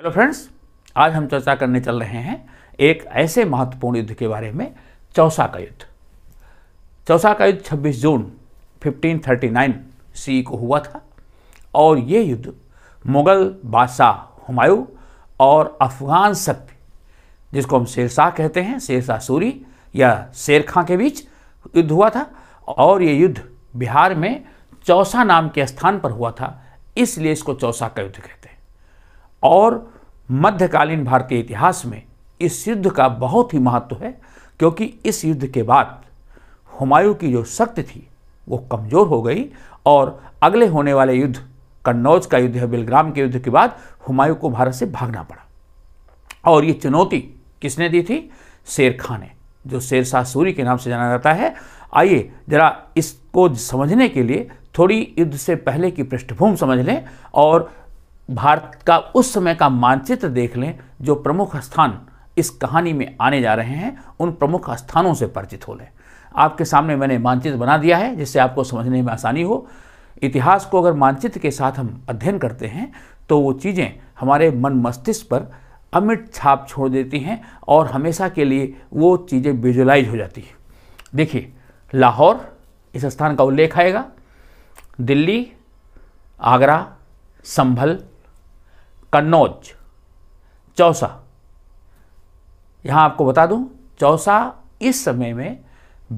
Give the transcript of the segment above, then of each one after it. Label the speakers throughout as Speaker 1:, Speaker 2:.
Speaker 1: hello friends आज हम चर्चा करने चल रहे हैं एक ऐसे महत्वपूर्ण युद्ध के बारे में चौसा का युद्ध चौसा का युद्ध 26 जून 1539 सी को हुआ था और ये युद्ध मुगल बादशाह हुमायूं और अफगान शक्ति जिसको हम शेरशाह कहते हैं शेरशाह सूरी या शेर खां के बीच युद्ध हुआ था और ये युद्ध बिहार में चौसा नाम के स्थान पर हुआ था इसलिए इसको चौसा का युद्ध कहते हैं और मध्यकालीन भारतीय इतिहास में इस युद्ध का बहुत ही महत्व है क्योंकि इस युद्ध के बाद हुमायूं की जो शक्ति थी वो कमज़ोर हो गई और अगले होने वाले युद्ध कन्नौज का युद्ध है बिलग्राम के युद्ध के बाद हुमायूं को भारत से भागना पड़ा और ये चुनौती किसने दी थी शेर खां ने जो शेर शाह सूरी के नाम से जाना जाता है आइए जरा इसको समझने के लिए थोड़ी युद्ध से पहले की पृष्ठभूमि समझ लें और भारत का उस समय का मानचित्र देख लें जो प्रमुख स्थान इस कहानी में आने जा रहे हैं उन प्रमुख स्थानों से परिचित हो लें आपके सामने मैंने मानचित्र बना दिया है जिससे आपको समझने में आसानी हो इतिहास को अगर मानचित्र के साथ हम अध्ययन करते हैं तो वो चीज़ें हमारे मन मस्तिष्क पर अमिट छाप छोड़ देती हैं और हमेशा के लिए वो चीज़ें विजुलाइज हो जाती हैं देखिए लाहौर इस स्थान का उल्लेख आएगा दिल्ली आगरा संभल कन्नौज चौसा यहाँ आपको बता दूँ चौसा इस समय में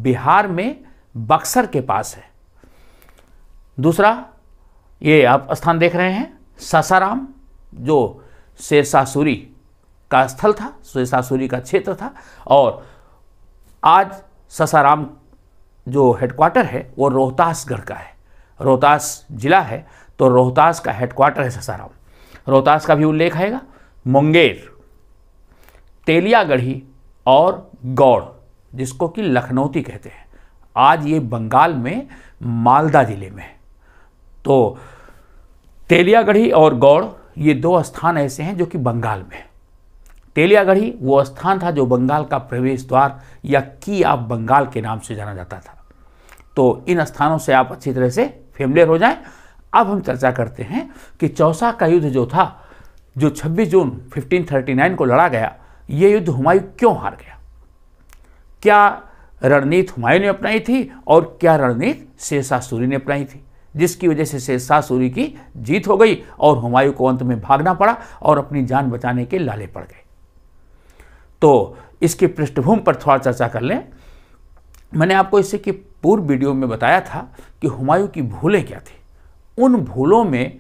Speaker 1: बिहार में बक्सर के पास है दूसरा ये आप स्थान देख रहे हैं सासाराम जो शेरशाहसूरी का स्थल था शेरशाहसूरी का क्षेत्र था और आज ससाराम जो हेडक्वार्टर है वो रोहतासगढ़ का है रोहतास जिला है तो रोहतास का हेडक्वार्टर है ससाराम रोहतास का भी उल्लेख आएगा मुंगेर तेलियागढ़ी और गौड़ जिसको कि लखनौती कहते हैं आज ये बंगाल में मालदा ज़िले में तो तेलियागढ़ी और गौड़ ये दो स्थान ऐसे हैं जो कि बंगाल में तेलियागढ़ी वो स्थान था जो बंगाल का प्रवेश द्वार या की आप बंगाल के नाम से जाना जाता था तो इन स्थानों से आप अच्छी तरह से फेमलेयर हो जाएं अब हम चर्चा करते हैं कि चौसा का युद्ध जो था जो 26 जून 1539 को लड़ा गया ये युद्ध हुमायूं क्यों हार गया क्या रणनीति हुमायूं ने अपनाई थी और क्या रणनीति सूरी ने अपनाई थी जिसकी वजह से शेरशाह सूरी की जीत हो गई और हुमायूं को अंत में भागना पड़ा और अपनी जान बचाने के लाले पड़ गए तो इसकी पृष्ठभूमि पर थोड़ा चर्चा कर लें मैंने आपको इससे कि पूर्व वीडियो में बताया था कि हुमायूं की भूलें क्या थी उन भूलों में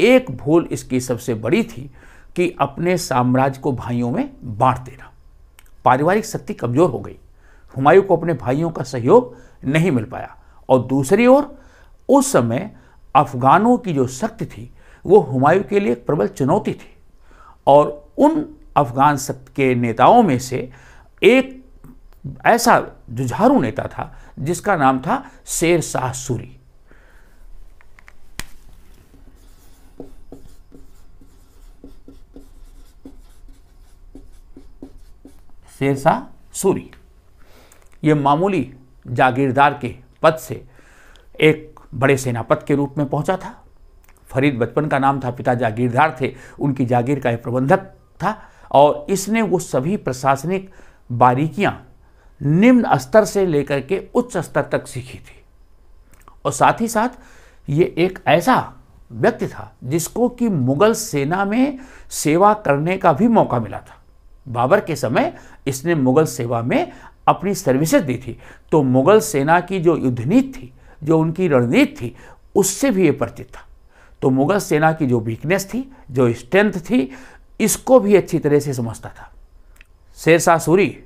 Speaker 1: एक भूल इसकी सबसे बड़ी थी कि अपने साम्राज्य को भाइयों में बांट देना पारिवारिक शक्ति कमजोर हो गई हुमायूं को अपने भाइयों का सहयोग नहीं मिल पाया और दूसरी ओर उस समय अफगानों की जो शक्ति थी वो हुमायूं के लिए एक प्रबल चुनौती थी और उन अफगान शक्ति के नेताओं में से एक ऐसा जुझारू नेता था जिसका नाम था शेर शाह सूरी शेरशाह सूरी ये मामूली जागीरदार के पद से एक बड़े सेनापत के रूप में पहुंचा था फरीद बचपन का नाम था पिता जागीरदार थे उनकी जागीर का एक प्रबंधक था और इसने वो सभी प्रशासनिक बारीकियां निम्न स्तर से लेकर के उच्च स्तर तक सीखी थी और साथ ही साथ ये एक ऐसा व्यक्ति था जिसको कि मुगल सेना में सेवा करने का भी मौका मिला था बाबर के समय इसने मुगल सेवा में अपनी सर्विसेज दी थी तो मुगल सेना की जो युद्धनीति थी जो उनकी रणनीति थी उससे भी ये परिचित था तो मुगल सेना की जो वीकनेस थी जो स्ट्रेंथ थी इसको भी अच्छी तरह से समझता था शेरशाह सूरी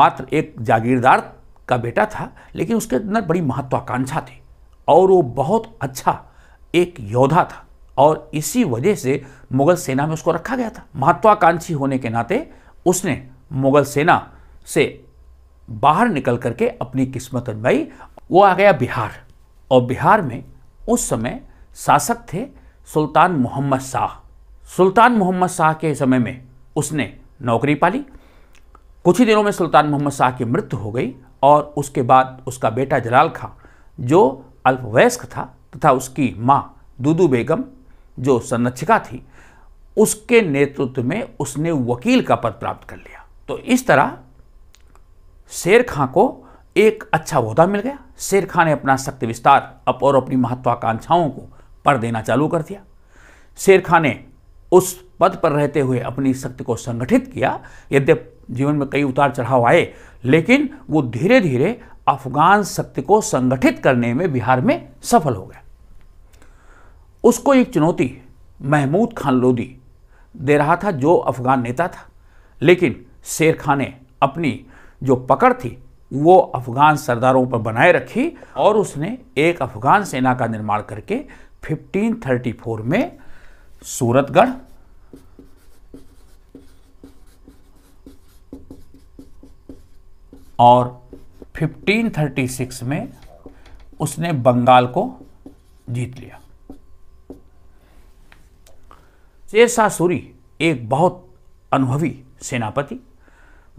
Speaker 1: मात्र एक जागीरदार का बेटा था लेकिन उसके अंदर बड़ी महत्वाकांक्षा थी और वो बहुत अच्छा एक योद्धा था और इसी वजह से मुगल सेना में उसको रखा गया था महत्वाकांक्षी होने के नाते उसने मुगल सेना से बाहर निकल करके अपनी किस्मत अजमाई वो आ गया बिहार और बिहार में उस समय शासक थे सुल्तान मोहम्मद शाह सुल्तान मोहम्मद शाह के समय में उसने नौकरी पाली कुछ ही दिनों में सुल्तान मोहम्मद शाह की मृत्यु हो गई और उसके बाद उसका बेटा जलाल खां जो अल्पवयस्क था तथा उसकी माँ दूदू बेगम जो संरक्षिका थी उसके नेतृत्व में उसने वकील का पद प्राप्त कर लिया तो इस तरह शेर खां को एक अच्छा होदा मिल गया शेर खां ने अपना शक्ति विस्तार अप और अपनी महत्वाकांक्षाओं को पर देना चालू कर दिया शेर खां ने उस पद पर रहते हुए अपनी शक्ति को संगठित किया यद्यप जीवन में कई उतार चढ़ाव आए लेकिन वो धीरे धीरे अफगान शक्ति को संगठित करने में बिहार में सफल हो गया उसको एक चुनौती महमूद खान लोदी दे रहा था जो अफ़गान नेता था लेकिन शेर खान ने अपनी जो पकड़ थी वो अफ़गान सरदारों पर बनाए रखी और उसने एक अफ़गान सेना का निर्माण करके 1534 में सूरतगढ़ और 1536 में उसने बंगाल को जीत लिया शेरशाह एक बहुत अनुभवी सेनापति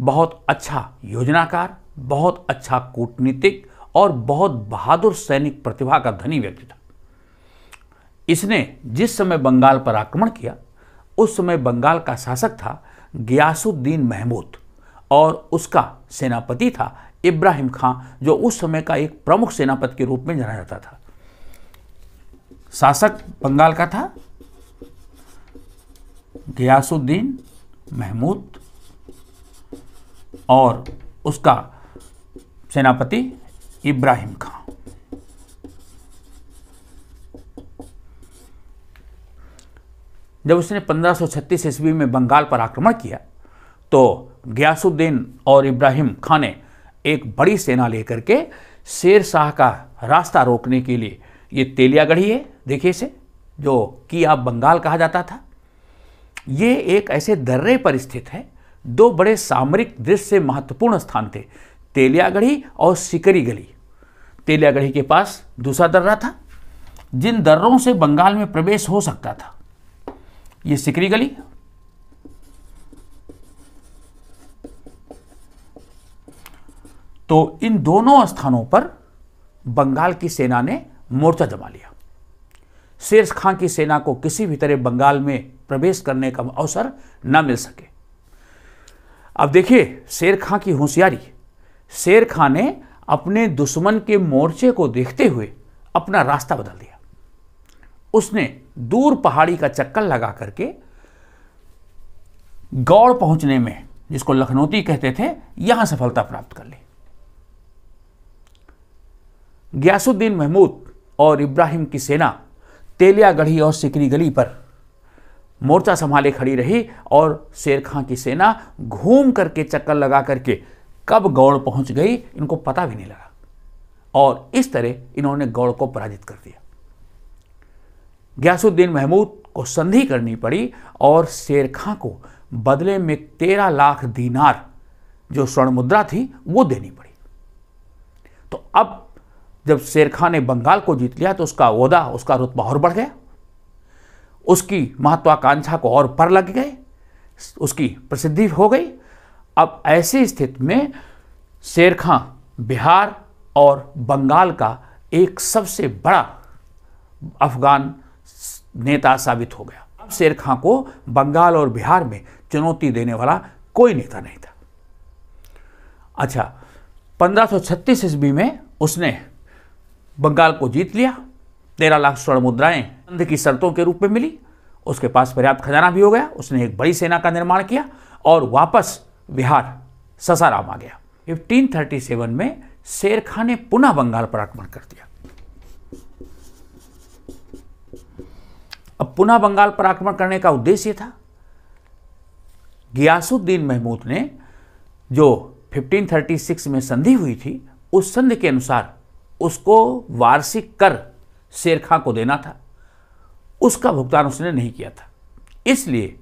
Speaker 1: बहुत अच्छा योजनाकार बहुत अच्छा कूटनीतिक और बहुत बहादुर सैनिक प्रतिभा का धनी व्यक्ति था इसने जिस समय बंगाल पर आक्रमण किया उस समय बंगाल का शासक था गयासुद्दीन महमूद और उसका सेनापति था इब्राहिम खां जो उस समय का एक प्रमुख सेनापति के रूप में जाना जाता था शासक बंगाल का था गयासुद्दीन महमूद और उसका सेनापति इब्राहिम खां जब उसने 1536 ईस्वी में बंगाल पर आक्रमण किया तो गयासुद्दीन और इब्राहिम खां ने एक बड़ी सेना लेकर के शेर शाह का रास्ता रोकने के लिए ये तेलियागढ़ी है देखिए इसे जो कि आप बंगाल कहा जाता था ये एक ऐसे दर्रे पर स्थित है दो बड़े सामरिक दृश्य से महत्वपूर्ण स्थान थे तेलियागढ़ी और सिकरी गली तेलियागढ़ी के पास दूसरा दर्रा था जिन दर्रों से बंगाल में प्रवेश हो सकता था ये सिकरी गली तो इन दोनों स्थानों पर बंगाल की सेना ने मोर्चा जमा लिया शेर खां की सेना को किसी भी तरह बंगाल में प्रवेश करने का अवसर न मिल सके अब देखिए शेर खां की होशियारी शेर खां ने अपने दुश्मन के मोर्चे को देखते हुए अपना रास्ता बदल दिया उसने दूर पहाड़ी का चक्कर लगा करके गौड़ पहुंचने में जिसको लखनौती कहते थे यहां सफलता प्राप्त कर ली गयासुद्दीन महमूद और इब्राहिम की सेना तेलिया गढ़ी और सिकरी गली पर मोर्चा संभाले खड़ी रही और शेर खां की सेना घूम करके चक्कर लगा करके कब गौड़ पहुंच गई इनको पता भी नहीं लगा और इस तरह इन्होंने गौड़ को पराजित कर दिया ग्यासुद्दीन महमूद को संधि करनी पड़ी और शेर खां को बदले में तेरह लाख दीनार जो स्वर्ण मुद्रा थी वो देनी पड़ी तो अब जब शेर खान ने बंगाल को जीत लिया तो उसका अहदा उसका रुतबा और बढ़ गया उसकी महत्वाकांक्षा को और पर लग गए उसकी प्रसिद्धि हो गई अब ऐसी स्थिति में शेर खां बिहार और बंगाल का एक सबसे बड़ा अफगान नेता साबित हो गया अब शेर खां को बंगाल और बिहार में चुनौती देने वाला कोई नेता नहीं था अच्छा पंद्रह छत्तीस ईस्वी में उसने बंगाल को जीत लिया तेरह लाख स्वर्ण मुद्राएं संध की शर्तों के रूप में मिली उसके पास पर्याप्त खजाना भी हो गया उसने एक बड़ी सेना का निर्माण किया और वापस बिहार ससाराम आ गया 1537 में शेर खान ने पुनः बंगाल पर आक्रमण कर दिया अब पुनः बंगाल पर आक्रमण करने का उद्देश्य था गियासुद्दीन महमूद ने जो 1536 में संधि हुई थी उस संधि के अनुसार उसको वार्षिक कर शेर को देना था उसका भुगतान उसने नहीं किया था इसलिए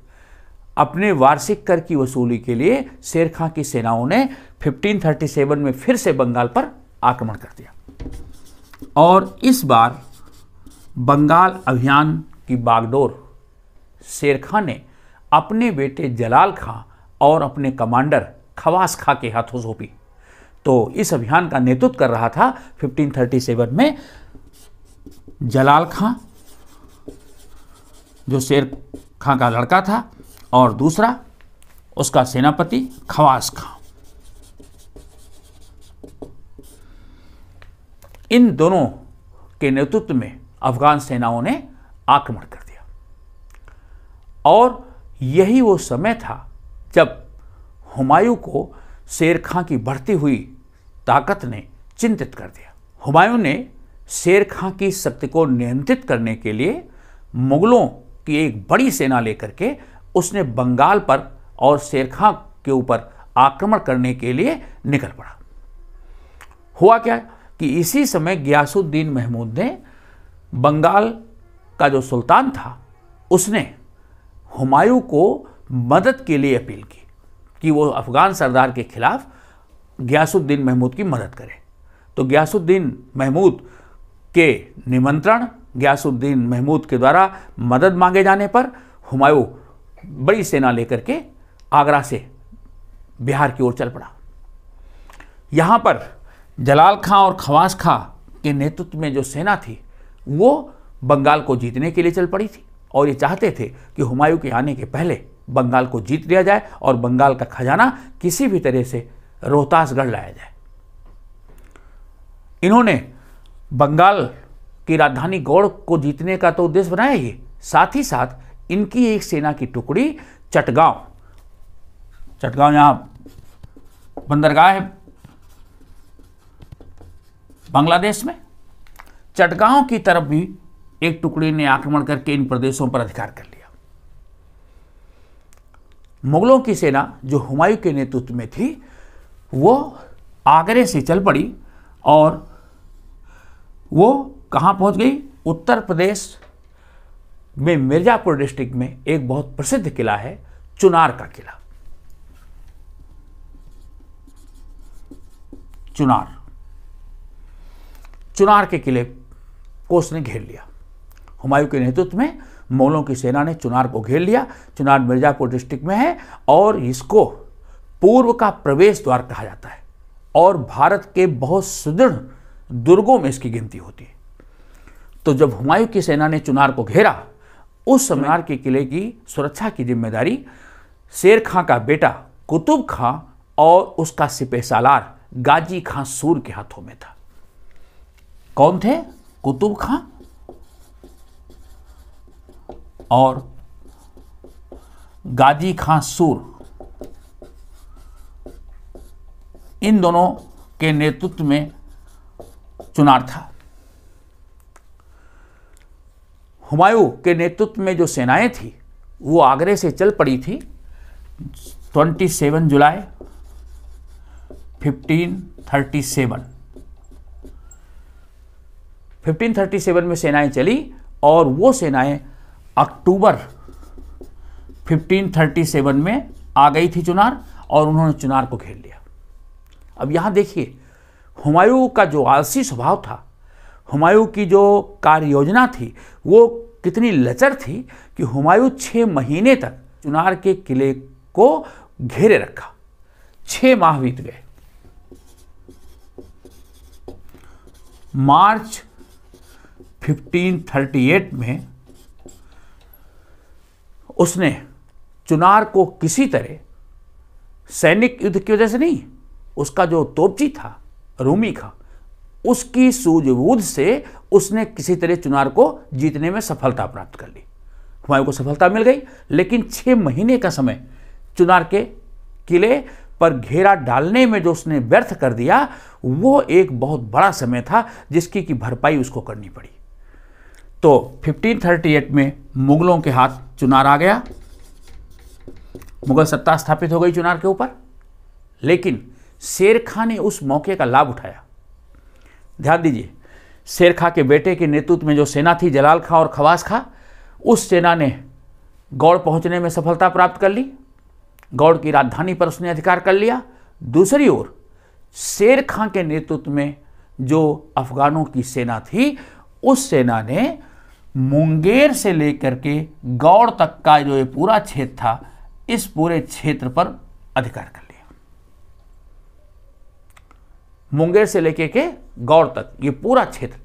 Speaker 1: अपने वार्षिक कर की वसूली के लिए शेर की सेनाओं ने 1537 में फिर से बंगाल पर आक्रमण कर दिया और इस बार बंगाल अभियान की बागडोर शेर ने अपने बेटे जलाल खां और अपने कमांडर खवास खां के हाथों सौंपी तो इस अभियान का नेतृत्व कर रहा था 1537 में जलाल खां जो शेर खां का लड़का था और दूसरा उसका सेनापति खवास खां इन दोनों के नेतृत्व में अफगान सेनाओं ने आक्रमण कर दिया और यही वो समय था जब हुमायूं को शेर खां की बढ़ती हुई ताकत ने चिंतित कर दिया हुमायूं ने शेर खां की शक्ति को नियंत्रित करने के लिए मुगलों की एक बड़ी सेना लेकर के उसने बंगाल पर और शेर खां के ऊपर आक्रमण करने के लिए निकल पड़ा हुआ क्या कि इसी समय गयासुद्दीन महमूद ने बंगाल का जो सुल्तान था उसने हुमायूं को मदद के लिए अपील की कि वो अफ़गान सरदार के ख़िलाफ़ ग्यासुद्दीन महमूद की मदद करे तो ग्यासुद्दीन महमूद के निमंत्रण ग्यासुद्दीन महमूद के द्वारा मदद मांगे जाने पर हुमायूं बड़ी सेना लेकर के आगरा से बिहार की ओर चल पड़ा यहाँ पर जलाल खां और खवास खां के नेतृत्व में जो सेना थी वो बंगाल को जीतने के लिए चल पड़ी थी और ये चाहते थे कि हुमायूं के आने के पहले बंगाल को जीत लिया जाए और बंगाल का खजाना किसी भी तरह से रोहतासगढ़ लाया जाए इन्होंने बंगाल की राजधानी गौड़ को जीतने का तो उद्देश्य बनाया ही साथ ही साथ इनकी एक सेना की टुकड़ी चटगांव चटगांव यहां बंदरगाह है बांग्लादेश में चटगांव की तरफ भी एक टुकड़ी ने आक्रमण करके इन प्रदेशों पर अधिकार कर लिया मुगलों की सेना जो हुमायूं के नेतृत्व में थी वो आगरे से चल पड़ी और वो कहाँ पहुँच गई उत्तर प्रदेश में मिर्ज़ापुर डिस्ट्रिक्ट में एक बहुत प्रसिद्ध किला है चुनार का किला चुनार चुनार के किले को उसने घेर लिया हुमायूं के नेतृत्व में मोलों की सेना ने चुनार को घेर लिया चुनार मिर्जापुर डिस्ट्रिक्ट में है और इसको पूर्व का प्रवेश द्वार कहा जाता है और भारत के बहुत सुदृढ़ दुर्गों में इसकी गिनती होती है तो जब हुमायूं की सेना ने चुनार को घेरा उस चुनार के किले की सुरक्षा की जिम्मेदारी शेर खां का बेटा कुतुब खां और उसका सिपह सालार गाजी खां सूर के हाथों में था कौन थे कुतुब खां और गाजी खां सूर इन दोनों के नेतृत्व में चुनाव था हुमायूं के नेतृत्व में जो सेनाएं थी वो आगरे से चल पड़ी थी 27 जुलाई 1537 1537 में सेनाएं चली और वो सेनाएं अक्टूबर 1537 में आ गई थी चुनार और उन्होंने चुनार को घेर लिया अब यहां देखिए हुमायूं का जो आलसी स्वभाव था हुमायूं की जो कार्य योजना थी वो कितनी लचर थी कि हुमायूं छह महीने तक चुनार के किले को घेरे रखा छह माह बीत गए मार्च 1538 में उसने चुनार को किसी तरह सैनिक युद्ध की वजह से नहीं उसका जो तोपची था रूमी का उसकी सूझबूझ से उसने किसी तरह चुनार को जीतने में सफलता प्राप्त कर ली हुमायूं को सफलता मिल गई लेकिन छः महीने का समय चुनार के किले पर घेरा डालने में जो उसने व्यर्थ कर दिया वो एक बहुत बड़ा समय था जिसकी की भरपाई उसको करनी पड़ी तो 1538 में मुगलों के हाथ चुनार आ गया मुगल सत्ता स्थापित हो गई चुनार के ऊपर लेकिन शेर खां ने उस मौके का लाभ उठाया ध्यान दीजिए शेर खां के बेटे के नेतृत्व में जो सेना थी जलाल खां और खवास खां उस सेना ने गौड़ पहुंचने में सफलता प्राप्त कर ली गौड़ की राजधानी पर उसने अधिकार कर लिया दूसरी ओर शेर खां के नेतृत्व में जो अफगानों की सेना थी उस सेना ने मुंगेर से लेकर के गौड़ तक का जो ये पूरा क्षेत्र था इस पूरे क्षेत्र पर अधिकार कर लिया मुंगेर से लेकर के गौड़ तक ये पूरा क्षेत्र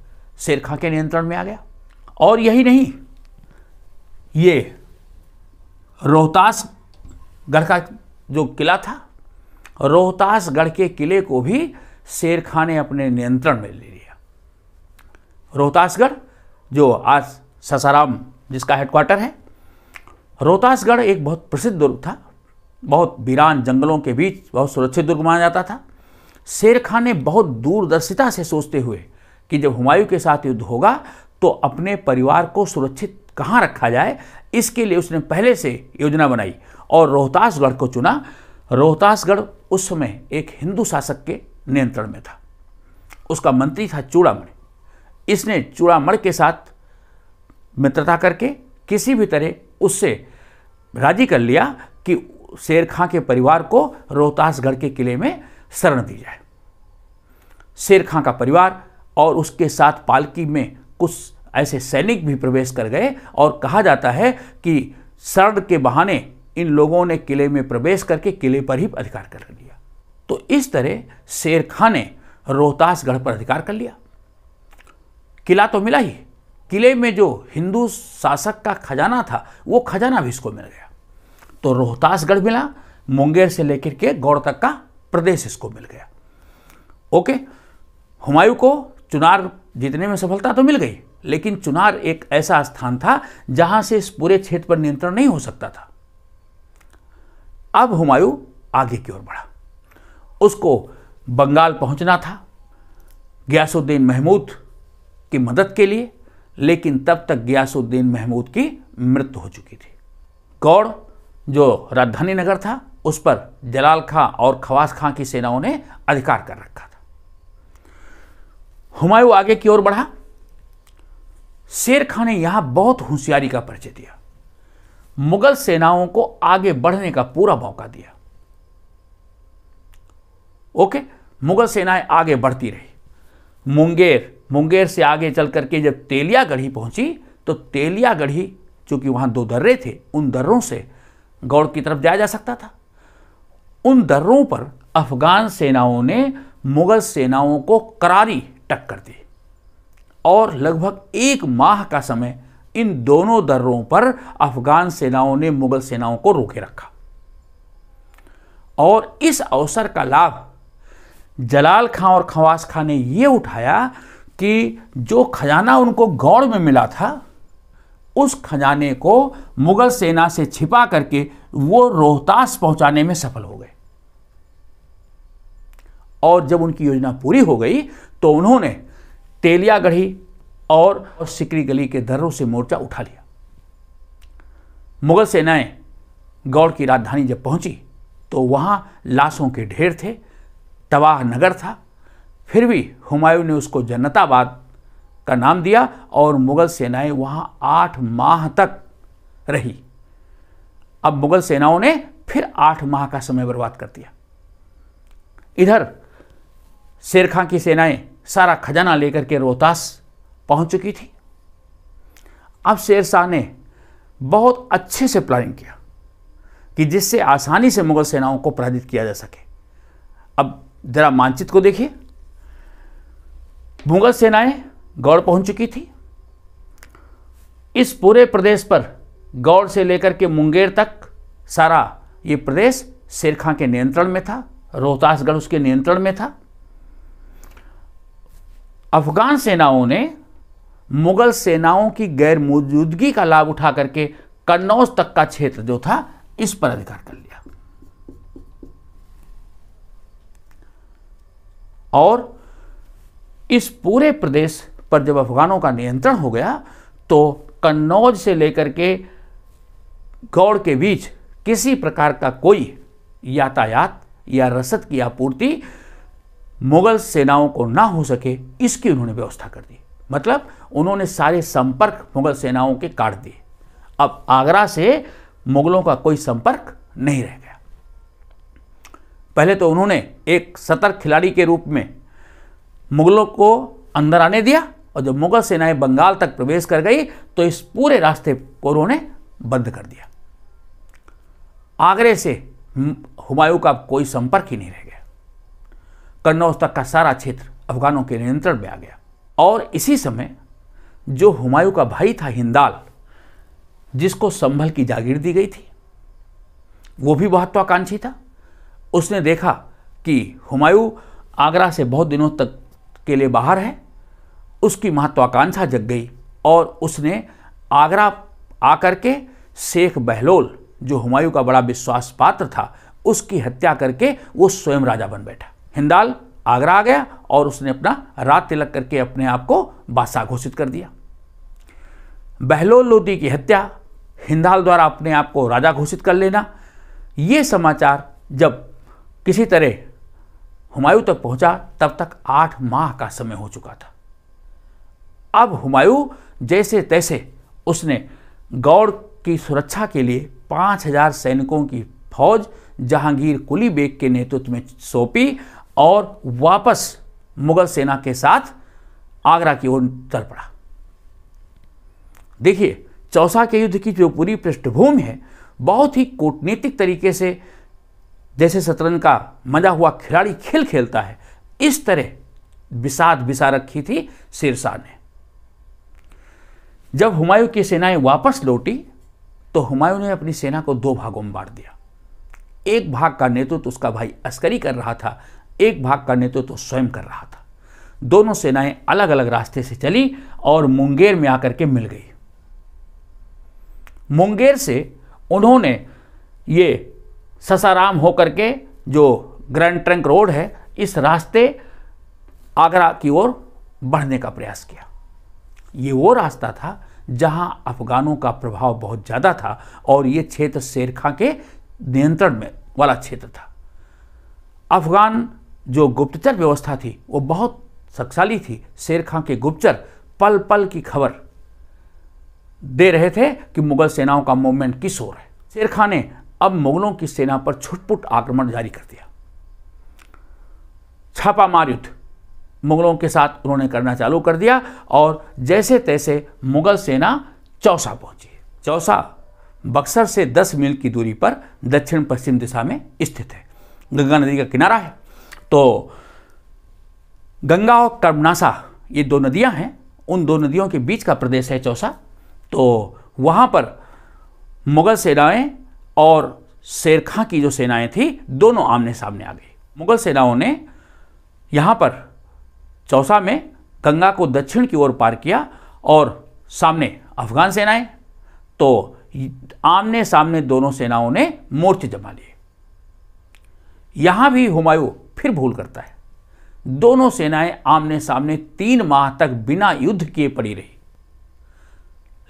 Speaker 1: शेरखा के नियंत्रण में आ गया और यही नहीं ये रोहतास गढ़ का जो किला था रोहतासगढ़ के किले को भी शेरखा ने अपने नियंत्रण में ले लिया रोहतासगढ़ जो आज ससाराम जिसका हेडक्वार्टर है रोहतासगढ़ एक बहुत प्रसिद्ध दुर्ग था बहुत वीरान जंगलों के बीच बहुत सुरक्षित दुर्ग माना जाता था शेर खान ने बहुत दूरदर्शिता से सोचते हुए कि जब हुमायूं के साथ युद्ध होगा तो अपने परिवार को सुरक्षित कहाँ रखा जाए इसके लिए उसने पहले से योजना बनाई और रोहतासगढ़ को चुना रोहतासगढ़ उस समय एक हिंदू शासक के नियंत्रण में था उसका मंत्री था चूड़ामणि इसने चूड़ामण के साथ मित्रता करके किसी भी तरह उससे राजी कर लिया कि शेर खां के परिवार को रोहतासगढ़ के किले में शरण दी जाए शेर खां का परिवार और उसके साथ पालकी में कुछ ऐसे सैनिक भी प्रवेश कर गए और कहा जाता है कि शरण के बहाने इन लोगों ने किले में प्रवेश करके किले पर ही अधिकार कर लिया तो इस तरह शेर खां ने रोहतासगढ़ पर अधिकार कर लिया किला तो मिला ही किले में जो हिंदू शासक का खजाना था वो खजाना भी इसको मिल गया तो रोहतासगढ़ मिला मुंगेर से लेकर के गौड़ तक का प्रदेश इसको मिल गया ओके हुमायूं को चुनार जीतने में सफलता तो मिल गई लेकिन चुनार एक ऐसा स्थान था जहां से इस पूरे क्षेत्र पर नियंत्रण नहीं हो सकता था अब हुमायूं आगे की ओर बढ़ा उसको बंगाल पहुंचना था गयासुद्दीन महमूद की मदद के लिए लेकिन तब तक गयासुद्दीन महमूद की मृत्यु हो चुकी थी गौड़ जो राजधानी नगर था उस पर जलाल खां और खवास खां की सेनाओं ने अधिकार कर रखा था हुमायूं आगे की ओर बढ़ा शेर खां ने यहां बहुत होशियारी का परिचय दिया मुगल सेनाओं को आगे बढ़ने का पूरा मौका दिया ओके मुगल सेनाएं आगे बढ़ती रही मुंगेर मुंगेर से आगे चल करके जब तेलियागढ़ी पहुंची तो तेलियागढ़ी चूंकि वहां दो दर्रे थे उन दर्रों से गौड़ की तरफ जाया जा सकता था उन दर्रों पर अफगान सेनाओं ने मुगल सेनाओं को करारी टक्कर दी और लगभग एक माह का समय इन दोनों दर्रों पर अफगान सेनाओं ने मुगल सेनाओं को रोके रखा और इस अवसर का लाभ जलाल खां और खवास खां ने यह उठाया कि जो खजाना उनको गौड़ में मिला था उस खजाने को मुगल सेना से छिपा करके वो रोहतास पहुंचाने में सफल हो गए और जब उनकी योजना पूरी हो गई तो उन्होंने तेलियागढ़ी और सिकरी गली के दर्रों से मोर्चा उठा लिया मुगल सेनाएं गौड़ की राजधानी जब पहुंची तो वहाँ लाशों के ढेर थे तबाह नगर था फिर भी हुमायूं ने उसको जन्नताबाद का नाम दिया और मुग़ल सेनाएं वहां आठ माह तक रही अब मुग़ल सेनाओं ने फिर आठ माह का समय बर्बाद कर दिया इधर शेर खां की सेनाएं सारा खजाना लेकर के रोहतास पहुंच चुकी थी अब शेर शाह ने बहुत अच्छे से प्लानिंग किया कि जिससे आसानी से मुग़ल सेनाओं को पराजित किया जा सके अब ज़रा मानचित्र को देखिए मुगल सेनाएं गौड़ पहुंच चुकी थी इस पूरे प्रदेश पर गौड़ से लेकर के मुंगेर तक सारा ये प्रदेश शेरखां के नियंत्रण में था रोहतासगढ़ उसके नियंत्रण में था अफगान सेनाओं ने मुगल सेनाओं की गैर मौजूदगी का लाभ उठा करके कन्नौज तक का क्षेत्र जो था इस पर अधिकार कर लिया और इस पूरे प्रदेश पर जब अफगानों का नियंत्रण हो गया तो कन्नौज से लेकर के गौड़ के बीच किसी प्रकार का कोई यातायात या रसद की आपूर्ति मुगल सेनाओं को ना हो सके इसकी उन्होंने व्यवस्था कर दी मतलब उन्होंने सारे संपर्क मुगल सेनाओं के काट दिए अब आगरा से मुगलों का कोई संपर्क नहीं रह गया पहले तो उन्होंने एक सतर्क खिलाड़ी के रूप में मुगलों को अंदर आने दिया और जब मुगल सेनाएं बंगाल तक प्रवेश कर गई तो इस पूरे रास्ते को उन्होंने बंद कर दिया आगरे से हुमायूं का कोई संपर्क ही नहीं रह गया कन्नौज तक का सारा क्षेत्र अफगानों के नियंत्रण में आ गया और इसी समय जो हुमायूं का भाई था हिंदाल जिसको संभल की जागीर दी गई थी वो भी महत्वाकांक्षी था उसने देखा कि हुमायूं आगरा से बहुत दिनों तक के लिए बाहर है उसकी महत्वाकांक्षा जग गई और उसने आगरा आकर के शेख बहलोल जो हुमायूं का बड़ा विश्वास पात्र था उसकी हत्या करके वो स्वयं राजा बन बैठा हिंदाल आगरा आ गया और उसने अपना रात तिलक करके अपने आप को बादशाह घोषित कर दिया बहलोल लोधी की हत्या हिंदाल द्वारा अपने आप को राजा घोषित कर लेना ये समाचार जब किसी तरह हुमायूं तक पहुंचा तब तक आठ माह का समय हो चुका था अब हुमायूं जैसे तैसे उसने गौड़ की सुरक्षा के लिए पांच हजार सैनिकों की फौज जहांगीर कुली बेग के नेतृत्व में सौंपी और वापस मुगल सेना के साथ आगरा की ओर चल पड़ा देखिए चौसा के युद्ध की जो पूरी पृष्ठभूमि है बहुत ही कूटनीतिक तरीके से जैसे शतरंज का मजा हुआ खिलाड़ी खेल खेलता है इस तरह विषाद विषा रखी थी सिरसा ने जब हुमायूं की सेनाएं वापस लौटी तो हुमायूं ने अपनी सेना को दो भागों में बांट दिया एक भाग का नेतृत्व तो उसका भाई अस्करी कर रहा था एक भाग का नेतृत्व तो स्वयं कर रहा था दोनों सेनाएं अलग अलग रास्ते से चली और मुंगेर में आकर के मिल गई मुंगेर से उन्होंने ये ससाराम होकर के जो ग्रैंड ट्रंक रोड है इस रास्ते आगरा की ओर बढ़ने का प्रयास किया ये वो रास्ता था जहां अफगानों का प्रभाव बहुत ज़्यादा था और ये क्षेत्र शेरखा के नियंत्रण में वाला क्षेत्र था अफगान जो गुप्तचर व्यवस्था थी वो बहुत शक्तिशाली थी शेरखा के गुप्तचर पल पल की खबर दे रहे थे कि मुगल सेनाओं का मूवमेंट किस ओर है शेरखा ने अब मुगलों की सेना पर छुटपुट आक्रमण जारी कर दिया छापामार युद्ध मुगलों के साथ उन्होंने करना चालू कर दिया और जैसे तैसे मुगल सेना चौसा पहुंची चौसा बक्सर से 10 मील की दूरी पर दक्षिण पश्चिम दिशा में स्थित है गंगा नदी का किनारा है तो गंगा और कर्मनासा ये दो नदियां हैं उन दो नदियों के बीच का प्रदेश है चौसा तो वहां पर मुगल सेनाएं और शेर खां की जो सेनाएं थी दोनों आमने सामने आ गई मुगल सेनाओं ने यहां पर चौसा में गंगा को दक्षिण की ओर पार किया और सामने अफगान सेनाएं तो आमने सामने दोनों सेनाओं ने मोर्चे जमा लिए यहां भी हुमायूं फिर भूल करता है दोनों सेनाएं आमने सामने तीन माह तक बिना युद्ध किए पड़ी रही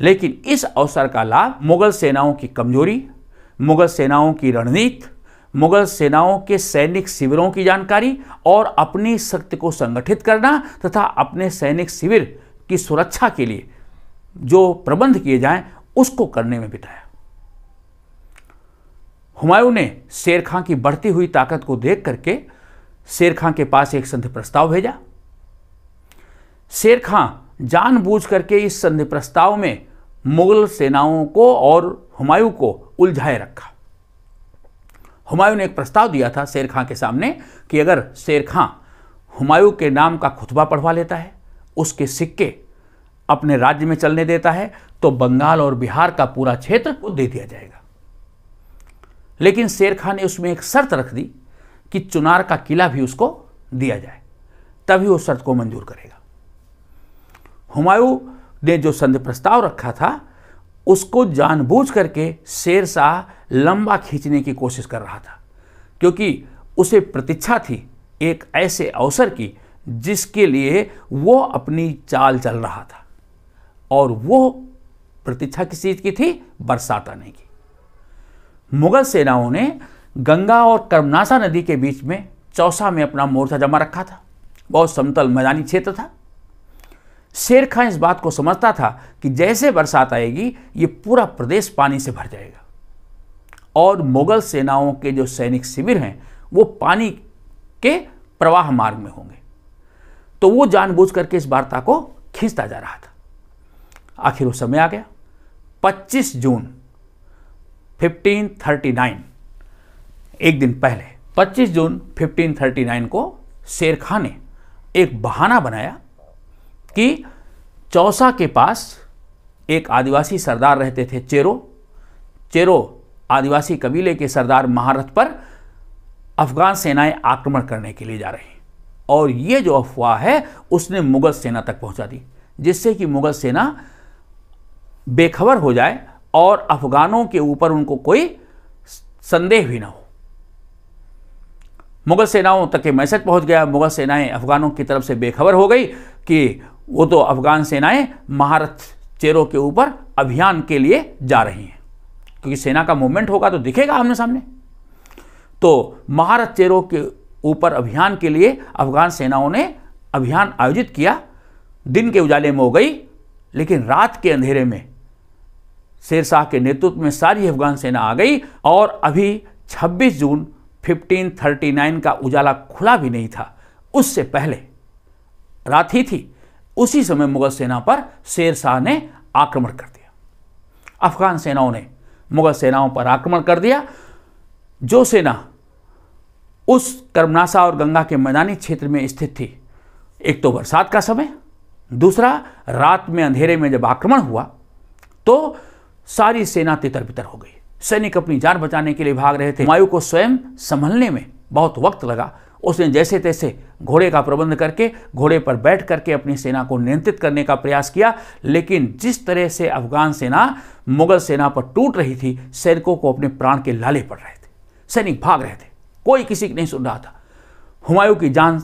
Speaker 1: लेकिन इस अवसर का लाभ मुगल सेनाओं की कमजोरी मुगल सेनाओं की रणनीति मुगल सेनाओं के सैनिक शिविरों की जानकारी और अपनी शक्ति को संगठित करना तथा अपने सैनिक शिविर की सुरक्षा के लिए जो प्रबंध किए जाएं उसको करने में बिताया हुमायूं ने शेर खां की बढ़ती हुई ताकत को देख करके शेर खां के पास एक संधि प्रस्ताव भेजा शेर खां जानबूझ करके इस संधि प्रस्ताव में मुगल सेनाओं को और हुमायूं को उलझाए रखा हुमायूं ने एक प्रस्ताव दिया था शेर खां के सामने कि अगर शेर खां हुमायूं के नाम का खुतबा पढ़वा लेता है उसके सिक्के अपने राज्य में चलने देता है तो बंगाल और बिहार का पूरा क्षेत्र को दे दिया जाएगा लेकिन शेर खां ने उसमें एक शर्त रख दी कि चुनार का किला भी उसको दिया जाए तभी उस शर्त को मंजूर करेगा हुमायूं ने जो संधि प्रस्ताव रखा था उसको जानबूझ करके शेर शाह लंबा खींचने की कोशिश कर रहा था क्योंकि उसे प्रतीक्षा थी एक ऐसे अवसर की जिसके लिए वो अपनी चाल चल रहा था और वो प्रतीक्षा किस चीज़ की थी बरसात आने की मुगल सेनाओं ने गंगा और कर्मनाशा नदी के बीच में चौसा में अपना मोर्चा जमा रखा था बहुत समतल मैदानी क्षेत्र था शेर खां इस बात को समझता था कि जैसे बरसात आएगी ये पूरा प्रदेश पानी से भर जाएगा और मुगल सेनाओं के जो सैनिक शिविर हैं वो पानी के प्रवाह मार्ग में होंगे तो वो जानबूझ करके इस वार्ता को खींचता जा रहा था आखिर वो समय आ गया 25 जून 1539 एक दिन पहले 25 जून 1539 को शेर खां ने एक बहाना बनाया कि चौसा के पास एक आदिवासी सरदार रहते थे चेरो चेरो आदिवासी कबीले के सरदार महारथ पर अफगान सेनाएं आक्रमण करने के लिए जा रही और ये जो अफवाह है उसने मुगल सेना तक पहुंचा दी जिससे कि मुगल सेना बेखबर हो जाए और अफगानों के ऊपर उनको कोई संदेह भी ना हो मुगल सेनाओं तक के मैसेज पहुंच गया मुगल सेनाएं अफगानों की तरफ से बेखबर हो गई कि वो तो अफगान सेनाएं महारथ चेरों के ऊपर अभियान के लिए जा रही हैं क्योंकि सेना का मूवमेंट होगा तो दिखेगा आमने सामने तो महारथ चेरों के ऊपर अभियान के लिए अफगान सेनाओं ने अभियान आयोजित किया दिन के उजाले में हो गई लेकिन रात के अंधेरे में शेर शाह के नेतृत्व में सारी अफगान सेना आ गई और अभी 26 जून 1539 का उजाला खुला भी नहीं था उससे पहले रात ही थी उसी समय मुगल सेना पर शेर शाह ने आक्रमण कर दिया अफगान सेनाओं ने मुगल सेनाओं पर आक्रमण कर दिया जो सेना उस कर्मनाशा और गंगा के मैदानी क्षेत्र में स्थित थी एक तो बरसात का समय दूसरा रात में अंधेरे में जब आक्रमण हुआ तो सारी सेना तितर बितर हो गई सैनिक अपनी जान बचाने के लिए भाग रहे थे मायू को स्वयं संभलने में बहुत वक्त लगा उसने जैसे तैसे घोड़े का प्रबंध करके घोड़े पर बैठ करके अपनी सेना को नियंत्रित करने का प्रयास किया लेकिन जिस तरह से अफगान सेना मुगल सेना पर टूट रही थी सैनिकों को अपने प्राण के लाले पड़ रहे थे सैनिक भाग रहे थे कोई किसी की नहीं सुन रहा था हुमायूं की जान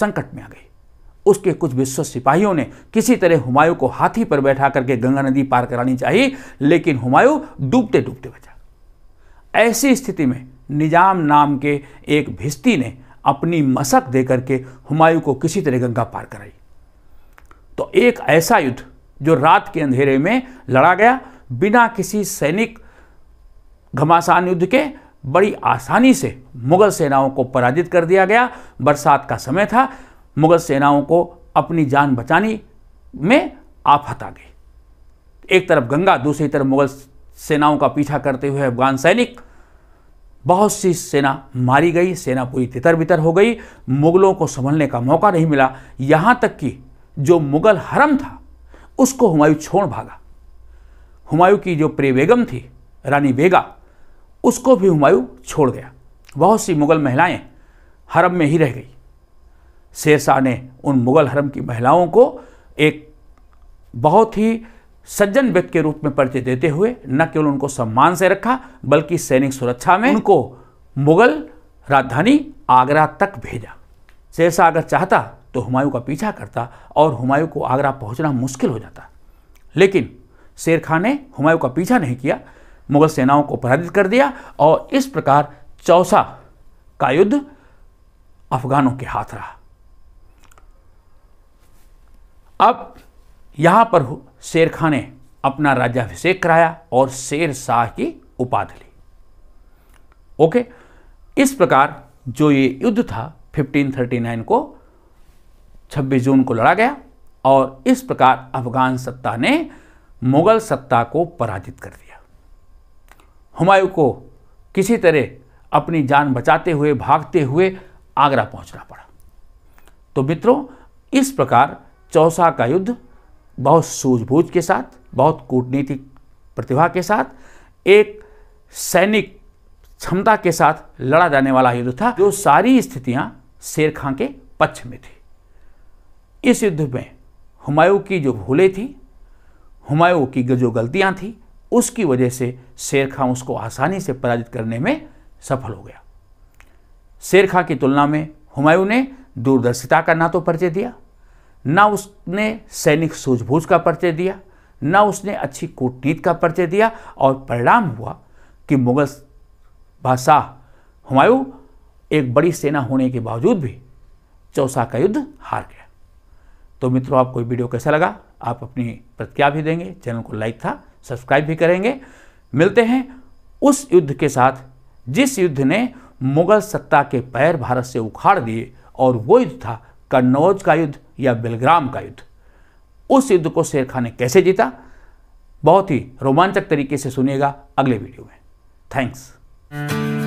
Speaker 1: संकट में आ गई उसके कुछ विश्व सिपाहियों ने किसी तरह हुमायूं को हाथी पर बैठा करके गंगा नदी पार करानी चाहिए लेकिन हुमायूं डूबते डूबते बचा ऐसी स्थिति में निजाम नाम के एक भिस्ती ने अपनी मशक दे करके हुमायूं को किसी तरह गंगा पार कराई तो एक ऐसा युद्ध जो रात के अंधेरे में लड़ा गया बिना किसी सैनिक घमासान युद्ध के बड़ी आसानी से मुगल सेनाओं को पराजित कर दिया गया बरसात का समय था मुगल सेनाओं को अपनी जान बचाने में आफत आ गई एक तरफ गंगा दूसरी तरफ मुगल सेनाओं का पीछा करते हुए अफगान सैनिक बहुत सी सेना मारी गई सेना पूरी तितर बितर हो गई मुगलों को संभलने का मौका नहीं मिला यहाँ तक कि जो मुगल हरम था उसको हुमायूं छोड़ भागा हुमायूं की जो प्रे बेगम थी रानी बेगा उसको भी हुमायूं छोड़ गया बहुत सी मुगल महिलाएं हरम में ही रह गई शेरशाह ने उन मुगल हरम की महिलाओं को एक बहुत ही सज्जन व्यक्ति के रूप में परिचय देते हुए न केवल उनको सम्मान से रखा बल्कि सैनिक सुरक्षा में उनको मुगल राजधानी आगरा तक भेजा शेरशाह अगर चाहता तो हुमायूं का पीछा करता और हुमायूं को आगरा पहुंचना मुश्किल हो जाता लेकिन शेर खान ने हुमायूं का पीछा नहीं किया मुगल सेनाओं को पराजित कर दिया और इस प्रकार चौसा का युद्ध अफगानों के हाथ रहा अब यहां पर शेर खां ने अपना राज्याभिषेक कराया और शेर शाह की उपाधि ली ओके इस प्रकार जो ये युद्ध था 1539 को 26 जून को लड़ा गया और इस प्रकार अफगान सत्ता ने मुगल सत्ता को पराजित कर दिया हुमायूं को किसी तरह अपनी जान बचाते हुए भागते हुए आगरा पहुंचना पड़ा तो मित्रों इस प्रकार चौसा का युद्ध बहुत सूझबूझ के साथ बहुत कूटनीतिक प्रतिभा के साथ एक सैनिक क्षमता के साथ लड़ा जाने वाला युद्ध था जो सारी स्थितियां शेर खां के पक्ष में थी इस युद्ध में हुमायूं की जो भूलें थी हुमायूं की जो गलतियां थी उसकी वजह से शेर खां उसको आसानी से पराजित करने में सफल हो गया शेर खां की तुलना में हुमायूं ने दूरदर्शिता का ना तो परिचय दिया ना उसने सैनिक सूझबूझ का परिचय दिया ना उसने अच्छी कूटनीति का परिचय दिया और परिणाम हुआ कि मुगल बादशाह हुमायूं एक बड़ी सेना होने के बावजूद भी चौसा का युद्ध हार गया तो मित्रों आपको वीडियो कैसा लगा आप अपनी प्रतिक्रिया भी देंगे चैनल को लाइक था सब्सक्राइब भी करेंगे मिलते हैं उस युद्ध के साथ जिस युद्ध ने मुगल सत्ता के पैर भारत से उखाड़ दिए और वो युद्ध था कन्नौज का युद्ध या बेलग्राम का युद्ध उस युद्ध को शेर खान ने कैसे जीता बहुत ही रोमांचक तरीके से सुनिएगा अगले वीडियो में थैंक्स